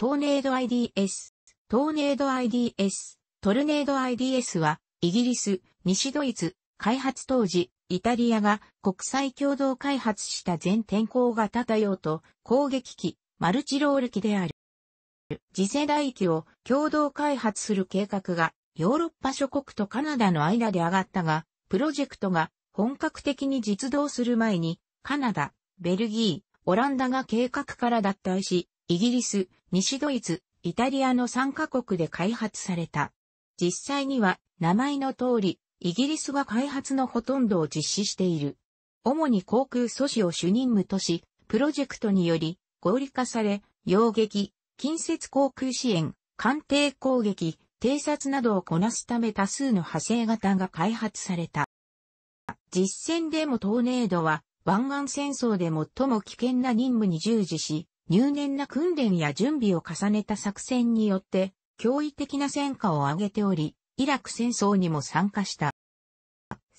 トーネード IDS。トーネード IDS。トルネード IDS は、イギリス、西ドイツ、開発当時、イタリアが国際共同開発した全天候型多用と攻撃機、マルチロール機である。次世代機を共同開発する計画がヨーロッパ諸国とカナダの間で上がったが、プロジェクトが本格的に実動する前に、カナダ、ベルギー、オランダが計画から脱退し、イギリス、西ドイツ、イタリアの3カ国で開発された。実際には名前の通り、イギリスは開発のほとんどを実施している。主に航空阻止を主任務とし、プロジェクトにより合理化され、洋撃、近接航空支援、艦艇攻撃、偵察などをこなすため多数の派生型が開発された。実戦でもトーネードは湾岸戦争で最も危険な任務に従事し、入念な訓練や準備を重ねた作戦によって、驚異的な戦果を上げており、イラク戦争にも参加した。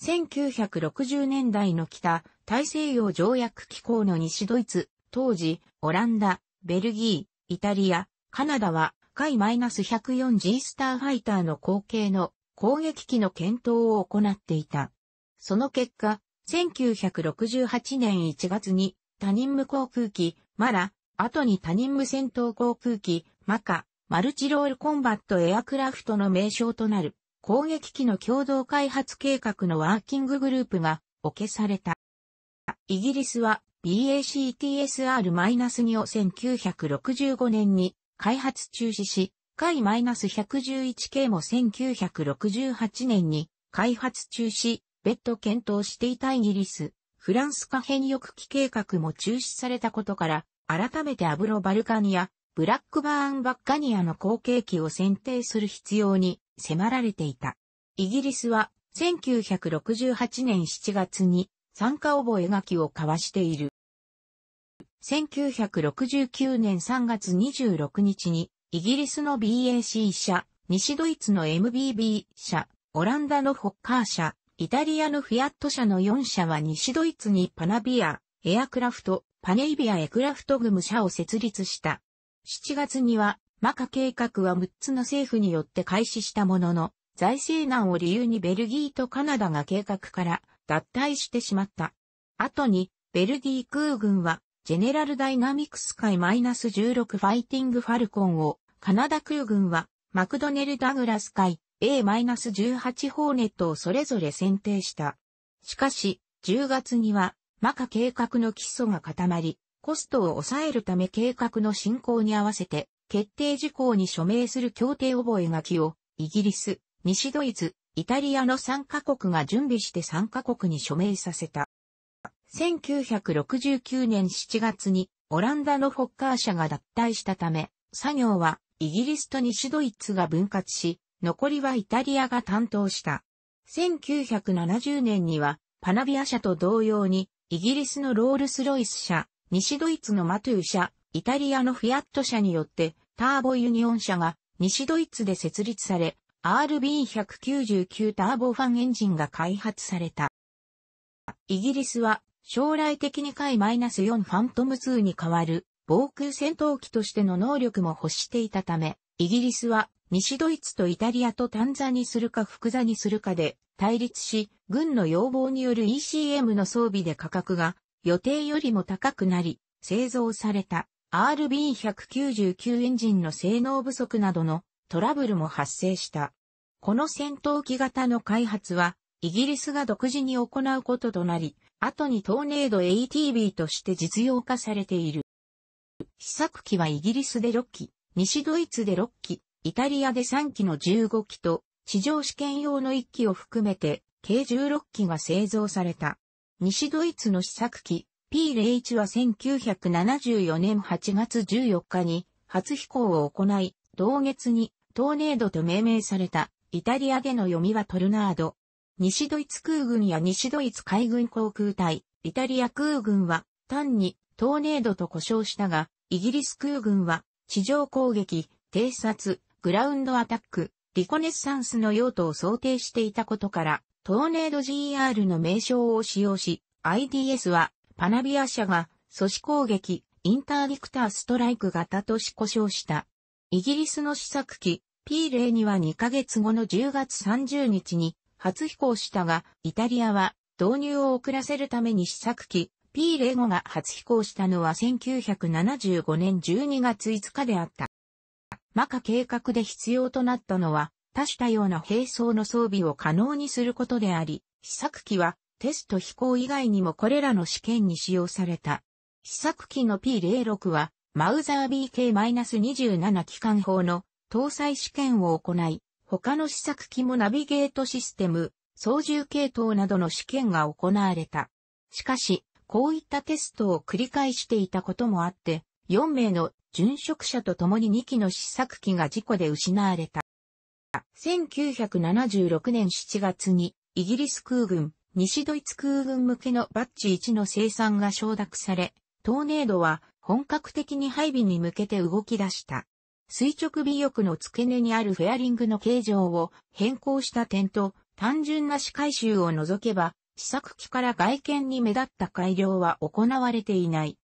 1960年代の北、大西洋条約機構の西ドイツ、当時、オランダ、ベルギー、イタリア、カナダは、海 -104G スターファイターの後継の攻撃機の検討を行っていた。その結果、1968年1月に、他任無航空機、マラ、後に他人無線闘航空機、マカ、マルチロールコンバットエアクラフトの名称となる攻撃機の共同開発計画のワーキンググループがお消された。イギリスは BACTSR-2 を1965年に開発中止し、海 -111K も1968年に開発中止、別途検討していたイギリス、フランス可変翼機計画も中止されたことから、改めてアブロバルカニア、ブラックバーンバッカニアの後継機を選定する必要に迫られていた。イギリスは1968年7月に参加覚書を交わしている。1969年3月26日にイギリスの BAC 社、西ドイツの MBB 社、オランダのホッカー社、イタリアのフィアット社の4社は西ドイツにパナビア、エアクラフト、パネイビアエクラフトグム社を設立した。7月には、マカ計画は6つの政府によって開始したものの、財政難を理由にベルギーとカナダが計画から脱退してしまった。後に、ベルギー空軍は、ジェネラルダイナミクス海 -16 ファイティングファルコンを、カナダ空軍は、マクドネル・ダグラス海 A-18 ホーネットをそれぞれ選定した。しかし、10月には、マカ計画の基礎が固まり、コストを抑えるため計画の進行に合わせて、決定事項に署名する協定覚書を、イギリス、西ドイツ、イタリアの3カ国が準備して3カ国に署名させた。1969年7月にオランダのフォッカー社が脱退したため、作業はイギリスと西ドイツが分割し、残りはイタリアが担当した。1970年にはパナビア社と同様にイギリスのロールスロイス社、西ドイツのマトゥー社、イタリアのフィアット社によって、ターボユニオン社が西ドイツで設立され、RB199 ターボファンエンジンが開発された。イギリスは将来的に回 -4 ファントム2に代わる防空戦闘機としての能力も欲していたため、イギリスは西ドイツとイタリアと単座にするか複座にするかで対立し、軍の要望による ECM の装備で価格が予定よりも高くなり、製造された RB199 エンジンの性能不足などのトラブルも発生した。この戦闘機型の開発は、イギリスが独自に行うこととなり、後にトーネード ATB として実用化されている。試作機はイギリスで6機、西ドイツで6機、イタリアで3機の15機と、地上試験用の1機を含めて、計16機が製造された。西ドイツの試作機 P01 は1974年8月14日に初飛行を行い、同月にトーネードと命名されたイタリアでの読みはトルナード。西ドイツ空軍や西ドイツ海軍航空隊、イタリア空軍は単にトーネードと呼称したが、イギリス空軍は地上攻撃、偵察、グラウンドアタック、リコネッサンスの用途を想定していたことから、トーネード GR の名称を使用し、IDS はパナビア社が阻止攻撃、インターディクターストライク型とし故障した。イギリスの試作機 p 0には2ヶ月後の10月30日に初飛行したが、イタリアは導入を遅らせるために試作機 P05 が初飛行したのは1975年12月5日であった。マカ計画で必要となったのは、多種多様な兵装の装備を可能にすることであり、試作機はテスト飛行以外にもこれらの試験に使用された。試作機の P06 は、マウザー BK-27 機関砲の搭載試験を行い、他の試作機もナビゲートシステム、操縦系統などの試験が行われた。しかし、こういったテストを繰り返していたこともあって、4名の殉職者と共に2機の試作機が事故で失われた。1976年7月に、イギリス空軍、西ドイツ空軍向けのバッジ1の生産が承諾され、トーネードは本格的に配備に向けて動き出した。垂直尾翼の付け根にあるフェアリングの形状を変更した点と、単純な死回収を除けば、試作機から外見に目立った改良は行われていない。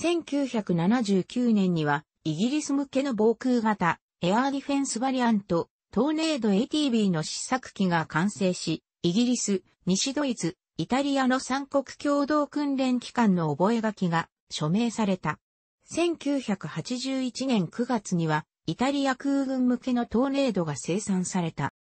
1979年には、イギリス向けの防空型、エアーディフェンスバリアント、トーネード ATB の試作機が完成し、イギリス、西ドイツ、イタリアの三国共同訓練機関の覚書が署名された。1981年9月には、イタリア空軍向けのトーネードが生産された。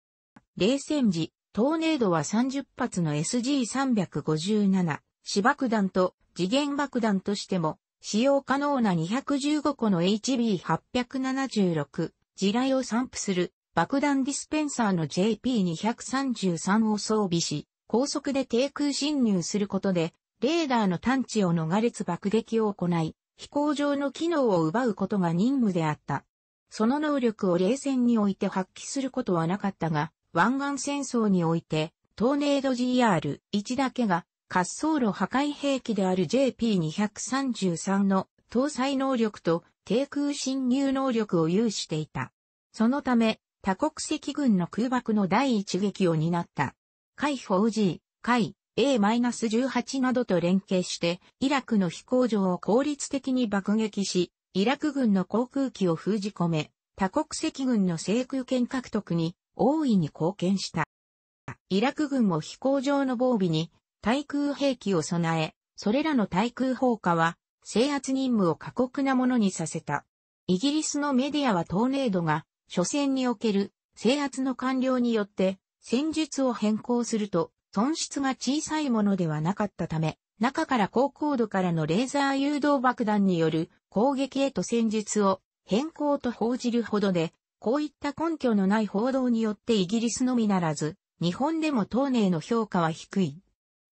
冷戦時、トーネードは30発の SG357、死爆弾と次元爆弾としても使用可能な215個の HB876 地雷を散布する爆弾ディスペンサーの JP233 を装備し、高速で低空侵入することで、レーダーの探知を逃れつ爆撃を行い、飛行場の機能を奪うことが任務であった。その能力を冷戦において発揮することはなかったが、湾岸戦争において、トーネード GR1 だけが滑走路破壊兵器である JP233 の搭載能力と低空侵入能力を有していた。そのため、多国籍軍の空爆の第一撃を担った。海 4G、海 A-18 などと連携して、イラクの飛行場を効率的に爆撃し、イラク軍の航空機を封じ込め、多国籍軍の制空権獲得に大いに貢献した。イラク軍も飛行場の防備に対空兵器を備え、それらの対空砲火は、制圧任務を過酷なものにさせた。イギリスのメディアはトーネードが、初戦における制圧の完了によって、戦術を変更すると、損失が小さいものではなかったため、中から高高度からのレーザー誘導爆弾による攻撃へと戦術を変更と報じるほどで、こういった根拠のない報道によってイギリスのみならず、日本でも東寧の評価は低い。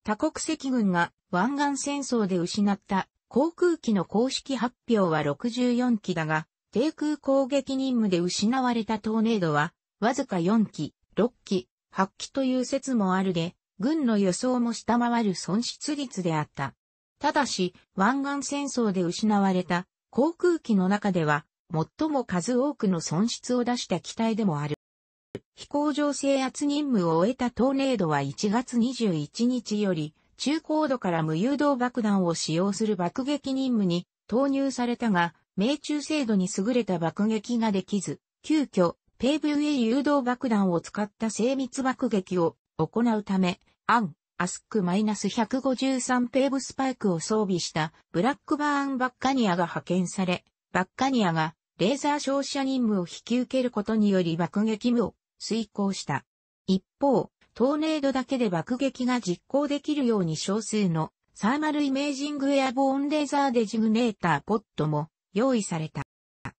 多国籍軍が湾岸戦争で失った航空機の公式発表は64機だが、低空攻撃任務で失われたトーネードは、わずか4機、6機、8機という説もあるで、軍の予想も下回る損失率であった。ただし、湾岸戦争で失われた航空機の中では、最も数多くの損失を出した機体でもある。飛行場制圧任務を終えたトーネードは1月21日より、中高度から無誘導爆弾を使用する爆撃任務に投入されたが、命中精度に優れた爆撃ができず、急遽、ペーウェイ誘導爆弾を使った精密爆撃を行うため、アン、アスク -153 ペーブスパイクを装備したブラックバーンバッカニアが派遣され、バッカニアがレーザー照射任務を引き受けることにより爆撃無を遂行した。一方、トーネードだけで爆撃が実行できるように少数のサーマルイメージングエアボーンレーザーデジグネーターポットも用意された。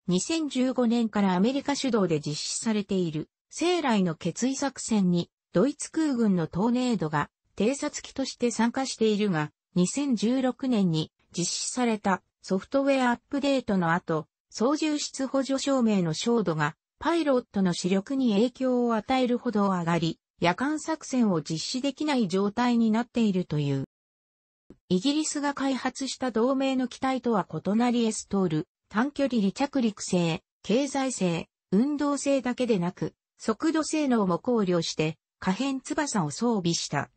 2015年からアメリカ主導で実施されている生来の決意作戦にドイツ空軍のトーネードが偵察機として参加しているが2016年に実施されたソフトウェアアップデートの後操縦室補助証明の照度がパイロットの視力に影響を与えるほど上がり、夜間作戦を実施できない状態になっているという。イギリスが開発した同盟の機体とは異なりエストール、短距離離着陸性、経済性、運動性だけでなく、速度性能も考慮して、可変翼を装備した。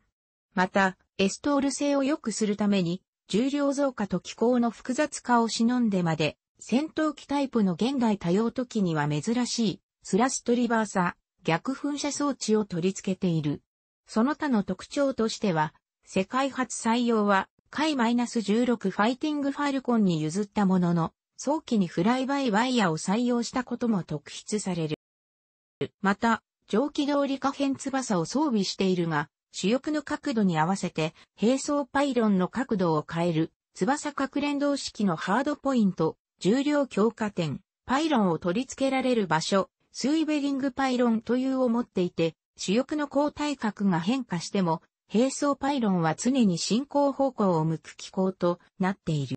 また、エストール性を良くするために、重量増加と気候の複雑化を忍んでまで、戦闘機タイプの現代多用途機には珍しい、スラストリバーサ、逆噴射装置を取り付けている。その他の特徴としては、世界初採用は、海 -16 ファイティングファルコンに譲ったものの、早期にフライバイワイヤを採用したことも特筆される。また、蒸気通り可変翼を装備しているが、主翼の角度に合わせて、並走パイロンの角度を変える、翼角連動式のハードポイント、重量強化点、パイロンを取り付けられる場所、スイベリングパイロンというを持っていて、主翼の交代角が変化しても、並走パイロンは常に進行方向を向く機構となっている。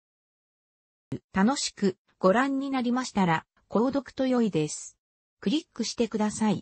楽しくご覧になりましたら、購読と良いです。クリックしてください。